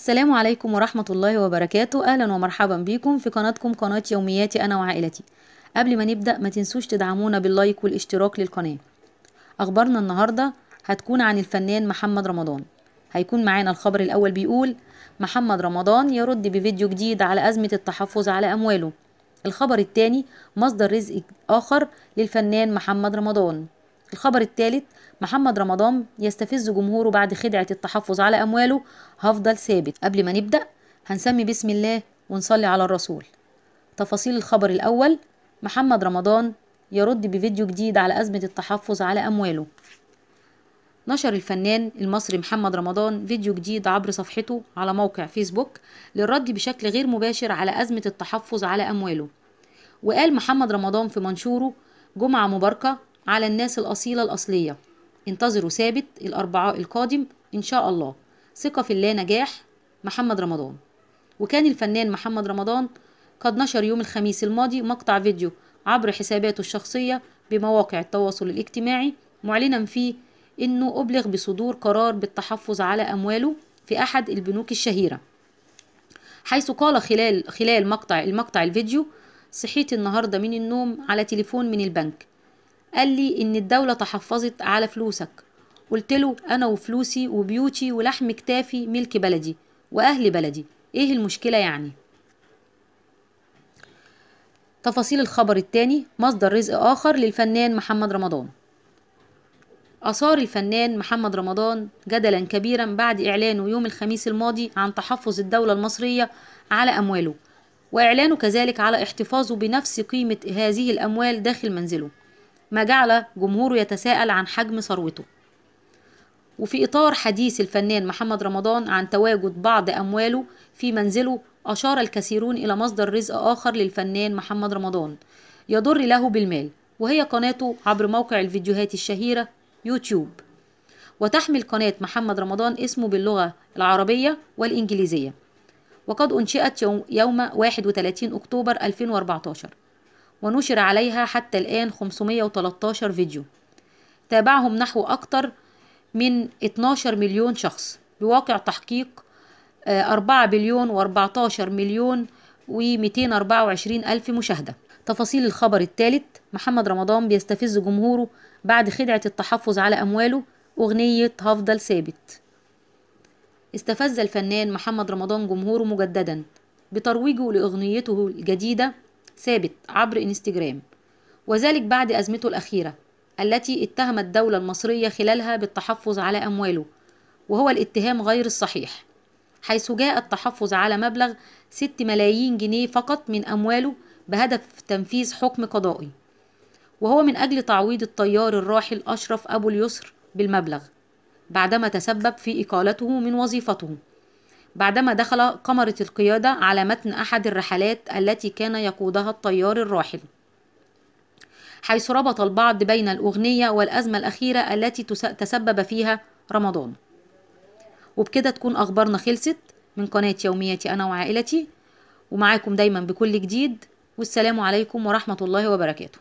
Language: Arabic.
السلام عليكم ورحمة الله وبركاته أهلا ومرحبا بكم في قناتكم قناة يومياتي أنا وعائلتي قبل ما نبدأ ما تنسوش تدعمونا باللايك والاشتراك للقناة أخبارنا النهاردة هتكون عن الفنان محمد رمضان هيكون معانا الخبر الأول بيقول محمد رمضان يرد بفيديو جديد على أزمة التحفظ على أمواله الخبر الثاني مصدر رزق آخر للفنان محمد رمضان الخبر الثالث محمد رمضان يستفز جمهوره بعد خدعة التحفظ على أمواله هفضل ثابت قبل ما نبدأ هنسمي بسم الله ونصلي على الرسول تفاصيل الخبر الأول محمد رمضان يرد بفيديو جديد على أزمة التحفظ على أمواله نشر الفنان المصري محمد رمضان فيديو جديد عبر صفحته على موقع فيسبوك للرد بشكل غير مباشر على أزمة التحفظ على أمواله وقال محمد رمضان في منشوره جمعة مباركة على الناس الأصيلة الأصلية انتظروا ثابت الأربعاء القادم إن شاء الله ثقة في الله نجاح محمد رمضان وكان الفنان محمد رمضان قد نشر يوم الخميس الماضي مقطع فيديو عبر حساباته الشخصية بمواقع التواصل الاجتماعي معلنا فيه أنه أبلغ بصدور قرار بالتحفظ على أمواله في أحد البنوك الشهيرة حيث قال خلال خلال مقطع المقطع الفيديو صحيت النهارده من النوم على تليفون من البنك قال لي ان الدولة تحفظت على فلوسك قلت له انا وفلوسي وبيوتي ولحم كتافي ملك بلدي واهل بلدي ايه المشكلة يعني تفاصيل الخبر التاني مصدر رزق آخر للفنان محمد رمضان أثار الفنان محمد رمضان جدلا كبيرا بعد إعلانه يوم الخميس الماضي عن تحفظ الدولة المصرية على أمواله وإعلانه كذلك على احتفاظه بنفس قيمة هذه الأموال داخل منزله ما جعل جمهوره يتساءل عن حجم ثروته وفي إطار حديث الفنان محمد رمضان عن تواجد بعض أمواله في منزله أشار الكثيرون إلى مصدر رزق آخر للفنان محمد رمضان يضر له بالمال وهي قناته عبر موقع الفيديوهات الشهيرة يوتيوب وتحمل قناة محمد رمضان اسمه باللغة العربية والإنجليزية وقد أنشئت يوم 31 أكتوبر 2014 ونشر عليها حتى الآن 513 فيديو تابعهم نحو أكثر من 12 مليون شخص بواقع تحقيق 4 آه، بليون و14 مليون و224 ألف مشاهدة تفاصيل الخبر الثالث محمد رمضان بيستفز جمهوره بعد خدعة التحفظ على أمواله أغنية هفضل ثابت استفز الفنان محمد رمضان جمهوره مجددا بترويجه لأغنيته الجديدة ثابت عبر انستجرام وذلك بعد أزمته الأخيرة التي اتهمت الدولة المصرية خلالها بالتحفظ على أمواله وهو الاتهام غير الصحيح حيث جاء التحفظ على مبلغ 6 ملايين جنيه فقط من أمواله بهدف تنفيذ حكم قضائي وهو من أجل تعويض الطيار الراحل أشرف أبو اليسر بالمبلغ بعدما تسبب في إقالته من وظيفته بعدما دخل قمرة القيادة على متن أحد الرحلات التي كان يقودها الطيار الراحل حيث ربط البعض بين الأغنية والأزمة الأخيرة التي تسبب فيها رمضان وبكده تكون أخبارنا خلصت من قناة يوميتي أنا وعائلتي ومعاكم دايما بكل جديد والسلام عليكم ورحمة الله وبركاته